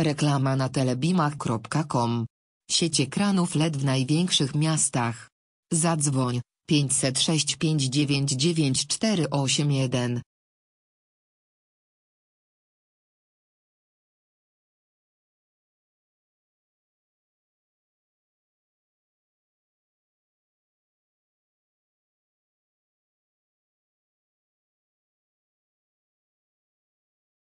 Reklama na telebimach.com. Sieć ekranów LED w największych miastach. Zadzwoń 506 599 481.